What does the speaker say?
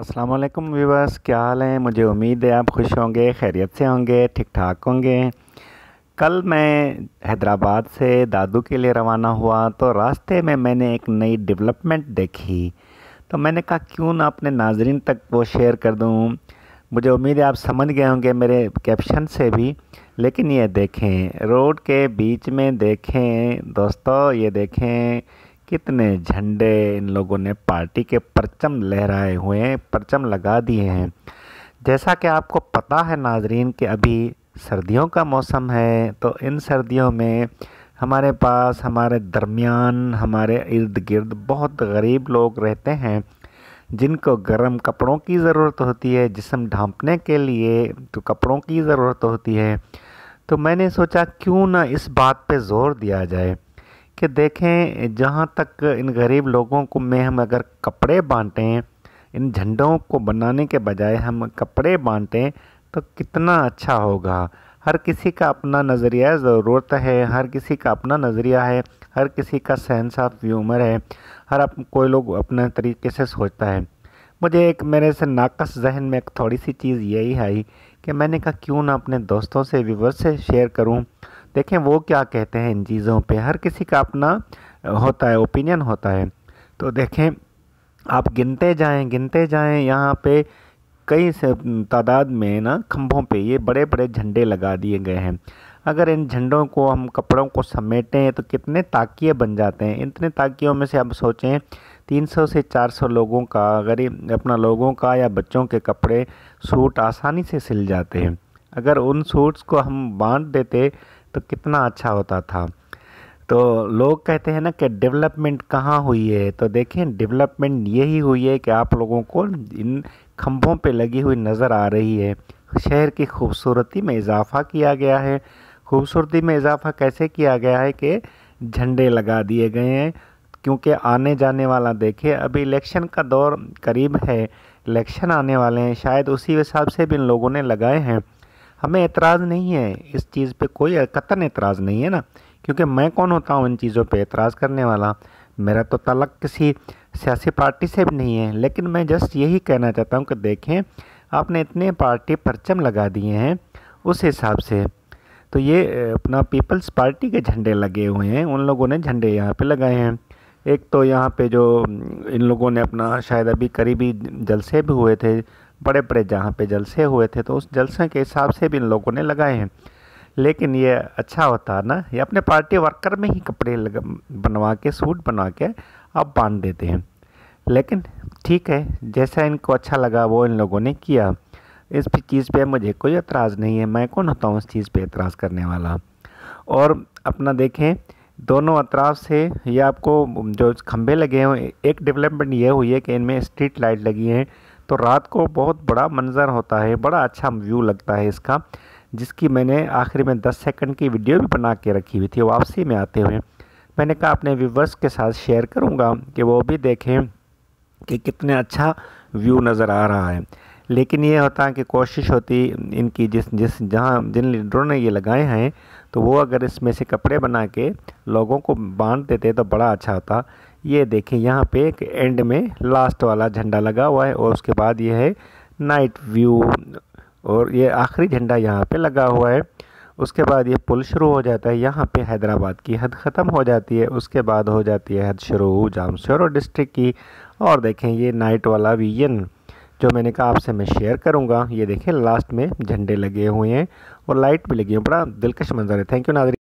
असलम व्यवर्स क्या हाल है मुझे उम्मीद है आप खुश होंगे खैरियत से होंगे ठीक ठाक होंगे कल मैं हैदराबाद से दादू के लिए रवाना हुआ तो रास्ते में मैंने एक नई डेवलपमेंट देखी तो मैंने कहा क्यों ना अपने नाजरन तक वो शेयर कर दूँ मुझे उम्मीद है आप समझ गए होंगे मेरे कैप्शन से भी लेकिन ये देखें रोड के बीच में देखें दोस्तों ये देखें कितने झंडे इन लोगों ने पार्टी के परचम लहराए हुए हैं परचम लगा दिए हैं जैसा कि आपको पता है नाजरीन कि अभी सर्दियों का मौसम है तो इन सर्दियों में हमारे पास हमारे दरमियान हमारे इर्द गिर्द बहुत गरीब लोग रहते हैं जिनको गर्म कपड़ों की ज़रूरत होती है जिसम ढांपने के लिए तो कपड़ों की ज़रूरत होती है तो मैंने सोचा क्यों ना इस बात पे ज़ोर दिया जाए कि देखें जहाँ तक इन गरीब लोगों को में हम अगर कपड़े बांटें इन झंडों को बनाने के बजाय हम कपड़े बांटें तो कितना अच्छा होगा हर किसी का अपना नज़रिया ज़रूरत है हर किसी का अपना नज़रिया है हर किसी का सेंस ऑफ ह्यूमर है हर अप, कोई लोग अपने तरीके से सोचता है मुझे एक मेरे से नाकस जहन में एक थोड़ी सी चीज़ यही आई कि मैंने कहा क्यों ना अपने दोस्तों से व्यूवर से शेयर करूं देखें वो क्या कहते हैं इन चीज़ों पे हर किसी का अपना होता है ओपिनियन होता है तो देखें आप गिनते जाएं गिनते जाएं यहाँ पे कई से तादाद में ना खम्भों पे ये बड़े बड़े झंडे लगा दिए गए हैं अगर इन झंडों को हम कपड़ों को समेटें तो कितने ताकिए बन जाते हैं इतने ताकियों में से आप सोचें 300 से 400 लोगों का गरीब अपना लोगों का या बच्चों के कपड़े सूट आसानी से सिल जाते हैं अगर उन सूट्स को हम बांट देते तो कितना अच्छा होता था तो लोग कहते हैं ना कि डेवलपमेंट कहाँ हुई है तो देखें डेवलपमेंट यही हुई है कि आप लोगों को इन खम्भों पे लगी हुई नज़र आ रही है शहर की खूबसूरती में इजाफ़ा किया गया है खूबसूरती में इजाफ़ा कैसे किया गया है कि झंडे लगा दिए गए हैं क्योंकि आने जाने वाला देखे अभी इलेक्शन का दौर करीब है इलेक्शन आने वाले हैं शायद उसी हिसाब से भी इन लोगों ने लगाए हैं हमें एतराज़ नहीं है इस चीज़ पे कोई कतन एतराज़ नहीं है ना क्योंकि मैं कौन होता हूँ इन चीज़ों पे एतराज़ करने वाला मेरा तो तलक किसी सियासी पार्टी से भी नहीं है लेकिन मैं जस्ट यही कहना चाहता हूँ कि देखें आपने इतने पार्टी परचम लगा दिए हैं उस हिसाब से तो ये अपना पीपल्स पार्टी के झंडे लगे हुए हैं उन लोगों ने झंडे यहाँ पर लगाए हैं एक तो यहाँ पे जो इन लोगों ने अपना शायद अभी करीबी जलसे भी हुए थे बड़े बड़े जहाँ पे जलसे हुए थे तो उस जलसे के हिसाब से भी इन लोगों ने लगाए हैं लेकिन ये अच्छा होता है ना ये अपने पार्टी वर्कर में ही कपड़े बनवा के सूट बनवा के आप बांध देते हैं लेकिन ठीक है जैसा इनको अच्छा लगा वो इन लोगों ने किया इस चीज़ पे मुझे कोई एतराज़ नहीं है मैं कौन होता हूँ इस चीज़ पे एतराज़ करने वाला और अपना देखें दोनों अतराफ से ये आपको जो खंभे लगे हुए एक डेवलपमेंट ये हुई है कि इनमें स्ट्रीट लाइट लगी है तो रात को बहुत बड़ा मंज़र होता है बड़ा अच्छा व्यू लगता है इसका जिसकी मैंने आखिर में 10 सेकंड की वीडियो भी बना के रखी हुई थी वापसी में आते हुए मैंने कहा अपने व्यूवर्स के साथ शेयर करूँगा कि वो भी देखें कि कितने अच्छा व्यू नज़र आ रहा है लेकिन ये होता है कि कोशिश होती इनकी जिस जिस जहाँ जिन लीडरों ने ये लगाए हैं तो वो अगर इसमें से कपड़े बना के लोगों को बांट देते तो बड़ा अच्छा होता ये देखें यहाँ पे एक एंड में लास्ट वाला झंडा लगा हुआ है और उसके बाद ये है नाइट व्यू और ये आखिरी झंडा यहाँ पे लगा हुआ है उसके बाद ये पुल शुरू हो जाता है यहाँ पे हैदराबाद की हद ख़त्म हो जाती है उसके बाद हो जाती है हद शुरू जामशोरो डिस्ट्रिक्ट की और देखें ये नाइट वाला वीजन जो मैंने कहा आपसे मैं शेयर करूँगा ये देखें लास्ट में झंडे लगे हुए हैं और लाइट भी लगी है बड़ा दिलकश मंजर है थैंक यू नाजरी